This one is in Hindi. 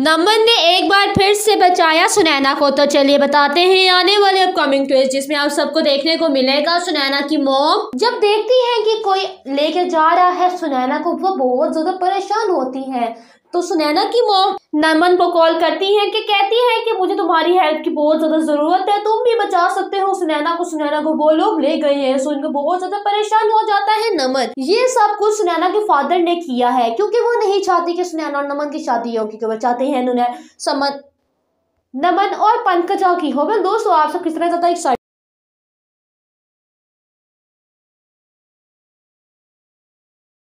नमन ने एक बार फिर से बचाया सुनैना को तो चलिए बताते हैं आने वाले अपकमिंग ट्विस्ट जिसमें आप सबको देखने को मिलेगा सुनैना की मोम जब देखती है कि कोई लेके जा रहा है सुनैना को वो बहुत ज्यादा परेशान होती है तो सुनैना की मोम नमन को कॉल करती है कि कहती है कि मुझे तुम्हारी हेल्प की बहुत ज़्यादा ज़रूरत है तुम भी बचा सकते हो सुनैना को सुनैना को वो लोग ले गए हैं सो इनको बहुत ज़्यादा परेशान हो जाता है नमन ये सब कुछ सुनैना के फादर ने किया है क्योंकि वो नहीं चाहती कि सुनैना और नमन की शादी हो क्योंकि वो चाहते हैं उन्हें समन नमन और पंकजा की हो गए दोस्तों आप सब किस तरह ज़्यादा एक्साइट